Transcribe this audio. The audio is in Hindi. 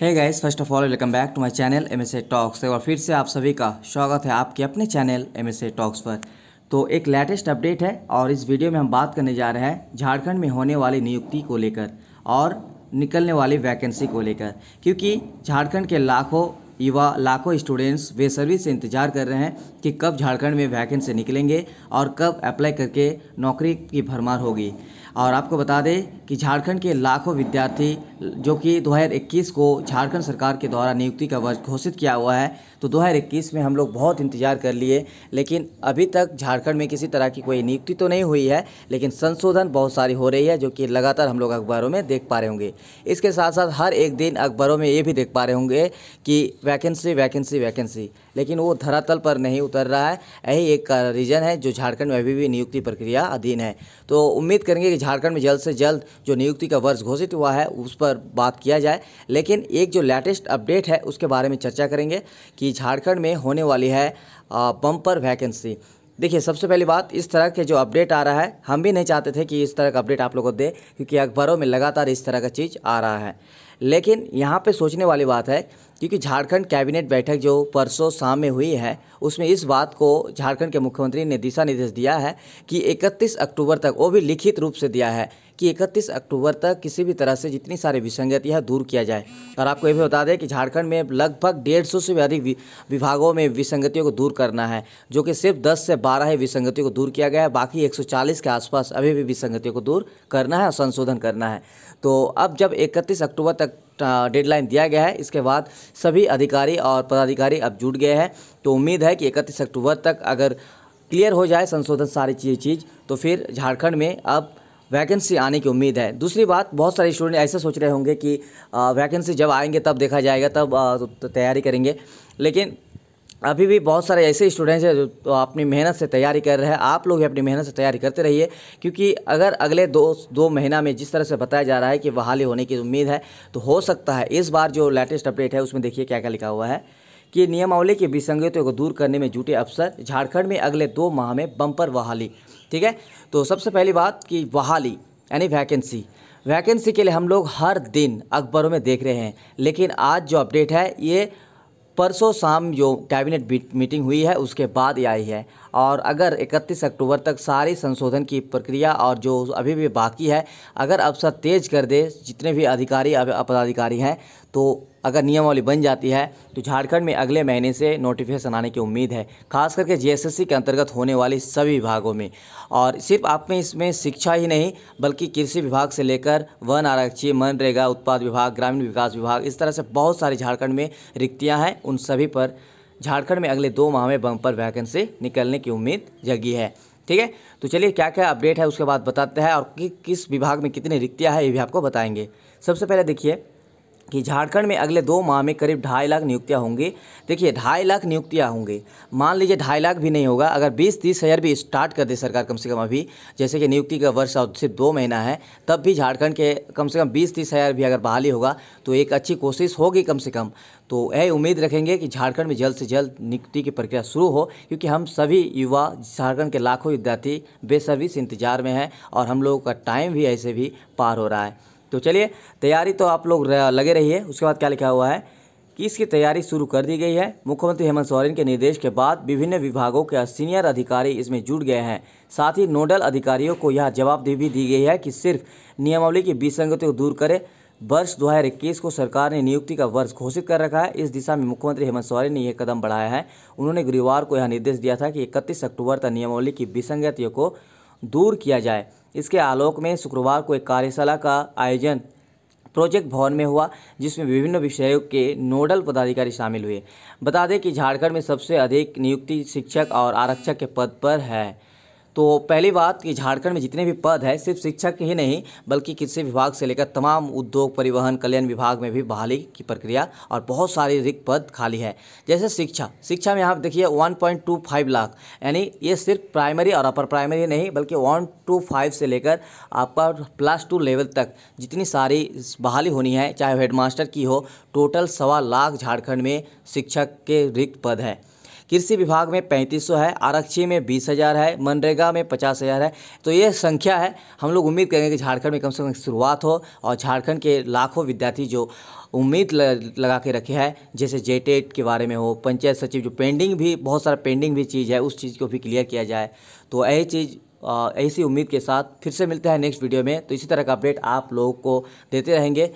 है guys first of all welcome back to my channel M S A talks और फिर से आप सभी का स्वागत है आपके अपने channel M S A talks पर तो एक लेटेस्ट अपडेट है और इस वीडियो में हम बात करने जा रहे हैं झारखंड में होने वाली नियुक्ति को लेकर और निकलने वाली वैकेंसी को लेकर क्योंकि झारखंड के लाखों युवा लाखों स्टूडेंट्स वे सर्विस से इंतजार कर रहे हैं कि कब झारखंड में वैकेंसी निकलेंगे और कब अप्लाई करके नौकरी की भरमार होगी और आपको बता दें कि झारखंड के लाखों विद्यार्थी जो कि 2021 को झारखंड सरकार के द्वारा नियुक्ति का वर्ष घोषित किया हुआ है तो 2021 में हम लोग बहुत इंतज़ार कर लिए लेकिन अभी तक झारखंड में किसी तरह की कोई नियुक्ति तो नहीं हुई है लेकिन संशोधन बहुत सारी हो रही है जो कि लगातार हम लोग अखबारों में देख पा रहे होंगे इसके साथ साथ हर एक दिन अखबारों में ये भी देख पा रहे होंगे कि वैकेंसी वैकेंसी वैकेंसी लेकिन वो धरातल पर नहीं उतर रहा है यही एक रीज़न है जो झारखंड में अभी भी नियुक्ति प्रक्रिया अधीन है तो उम्मीद करेंगे कि झारखंड में जल्द से जल्द जो नियुक्ति का वर्ष घोषित हुआ है उस पर बात किया जाए लेकिन एक जो लेटेस्ट अपडेट है उसके बारे में चर्चा करेंगे कि झारखंड में होने वाली है बम्पर वैकेंसी देखिए सबसे पहली बात इस तरह के जो अपडेट आ रहा है हम भी नहीं चाहते थे कि इस तरह का अपडेट आप लोगों को दे क्योंकि अखबारों में लगातार इस तरह का चीज़ आ रहा है लेकिन यहाँ पे सोचने वाली बात है क्योंकि झारखंड कैबिनेट बैठक जो परसों शाम में हुई है उसमें इस बात को झारखंड के मुख्यमंत्री ने दिशा निर्देश दिया है कि 31 अक्टूबर तक वो भी लिखित रूप से दिया है कि 31 अक्टूबर तक किसी भी तरह से जितनी सारी विसंगतियाँ दूर किया जाए और आपको ये भी बता दें कि झारखंड में लगभग डेढ़ सौ से भी अधिक विभागों में विसंगतियों को दूर करना है जो कि सिर्फ दस से बारह ही विसंगतियों को दूर किया गया है बाकी एक के आसपास अभी भी विसंगतियों को दूर करना है और संशोधन करना है तो अब जब इकतीस अक्टूबर तक डेडलाइन दिया गया है इसके बाद सभी अधिकारी और पदाधिकारी अब जुट गए हैं तो उम्मीद है कि इकतीस अक्टूबर तक अगर क्लियर हो जाए संशोधन सारी चीज़ चीज़ तो फिर झारखंड में अब वैकेंसी आने की उम्मीद है दूसरी बात बहुत सारे स्टूडेंट ऐसे सोच रहे होंगे कि वैकेंसी जब आएंगे तब देखा जाएगा तब तो, तो तैयारी करेंगे लेकिन अभी भी बहुत सारे ऐसे स्टूडेंट्स हैं जो अपनी मेहनत से तैयारी कर रहे हैं आप लोग भी अपनी मेहनत से तैयारी करते रहिए क्योंकि अगर अगले दो दो महीना में जिस तरह से बताया जा रहा है कि बहाली होने की उम्मीद है तो हो सकता है इस बार जो लेटेस्ट अपडेट है उसमें देखिए क्या क्या लिखा हुआ है की नियमावली की विसंगतियों को दूर करने में जुटे अफसर झारखंड में अगले दो माह में बम्पर बहाली ठीक है तो सबसे पहली बात कि बहाली यानी वैकेंसी वैकेंसी के लिए हम लोग हर दिन अखबारों में देख रहे हैं लेकिन आज जो अपडेट है ये परसों शाम जो कैबिनेट मीटिंग हुई है उसके बाद ये आई है और अगर 31 अक्टूबर तक सारी संशोधन की प्रक्रिया और जो अभी भी बाकी है अगर अफसर तेज कर दे जितने भी अधिकारी पदाधिकारी हैं तो अगर नियमावली बन जाती है तो झारखंड में अगले महीने से नोटिफिकेशन आने की उम्मीद है खास करके जीएसएससी के अंतर्गत होने वाली सभी विभागों में और सिर्फ आप में इसमें शिक्षा ही नहीं बल्कि कृषि विभाग से लेकर वन आरक्षी मनरेगा उत्पाद विभाग ग्रामीण विकास विभाग इस तरह से बहुत सारे झारखंड में रिक्तियाँ हैं उन सभी पर झारखंड में अगले दो माह में बम्पर वैकेंसी निकलने की उम्मीद जगी है ठीक है तो चलिए क्या क्या अपडेट है उसके बाद बताते हैं और कि किस विभाग में कितनी रिक्तियाँ हैं ये भी आपको बताएंगे सबसे पहले देखिए कि झारखंड में अगले दो माह में करीब ढाई लाख नियुक्तियां होंगी देखिए ढाई लाख नियुक्तियां होंगी मान लीजिए ढाई लाख भी नहीं होगा अगर बीस तीस हज़ार भी स्टार्ट कर दे सरकार कम से कम अभी जैसे कि नियुक्ति का वर्ष और सिर्फ दो महीना है तब भी झारखंड के कम से कम बीस तीस हज़ार भी अगर बहाली होगा तो एक अच्छी कोशिश होगी कम से कम तो यह उम्मीद रखेंगे कि झारखंड में जल्द से जल्द नियुक्ति की प्रक्रिया शुरू हो क्योंकि हम सभी युवा झारखंड के लाखों विद्यार्थी बेसर्विस इंतजार में हैं और हम लोगों का टाइम भी ऐसे भी पार हो रहा है तो चलिए तैयारी तो आप लोग लगे रही है उसके बाद क्या लिखा हुआ है कि इसकी तैयारी शुरू कर दी गई है मुख्यमंत्री हेमंत सोरेन के निर्देश के बाद विभिन्न विभागों के सीनियर अधिकारी इसमें जुट गए हैं साथ ही नोडल अधिकारियों को यह जवाबदेही भी दी गई है कि सिर्फ नियमावली की विसंगतियों को दूर करें वर्ष इक्कीस को सरकार ने नियुक्ति का वर्ष घोषित कर रखा है इस दिशा में मुख्यमंत्री हेमंत सोरेन ने यह कदम बढ़ाया है उन्होंने गुरुवार को यह निर्देश दिया था कि इकतीस अक्टूबर तक नियमावली की विसंगतियों को दूर किया जाए इसके आलोक में शुक्रवार को एक कार्यशाला का आयोजन प्रोजेक्ट भवन में हुआ जिसमें विभिन्न विषयों के नोडल पदाधिकारी शामिल हुए बता दें कि झारखंड में सबसे अधिक नियुक्ति शिक्षक और आरक्षक के पद पर है तो पहली बात कि झारखंड में जितने भी पद हैं सिर्फ शिक्षक ही नहीं बल्कि किसी विभाग से लेकर तमाम उद्योग परिवहन कल्याण विभाग में भी बहाली की प्रक्रिया और बहुत सारे रिक्त पद खाली है जैसे शिक्षा शिक्षा में यहाँ देखिए 1.25 लाख यानी ये सिर्फ प्राइमरी और अपर प्राइमरी नहीं बल्कि वन टू फाइव से लेकर आपका प्लस टू लेवल तक जितनी सारी बहाली होनी है चाहे हेडमास्टर की हो टोटल सवा लाख झारखंड में शिक्षक के रिक्त पद हैं कृषि विभाग में पैंतीस है आरक्षी में बीस हज़ार है मनरेगा में पचास हज़ार है तो ये संख्या है हम लोग उम्मीद करेंगे कि झारखंड में कम से कम शुरुआत हो और झारखंड के लाखों विद्यार्थी जो उम्मीद लगा के रखे है जैसे जेटेट के बारे में हो पंचायत सचिव जो पेंडिंग भी बहुत सारा पेंडिंग भी चीज़ है उस चीज़ को भी क्लियर किया जाए तो यही चीज़ ऐसी उम्मीद के साथ फिर से मिलते हैं नेक्स्ट वीडियो में तो इसी तरह का अपडेट आप लोगों को देते रहेंगे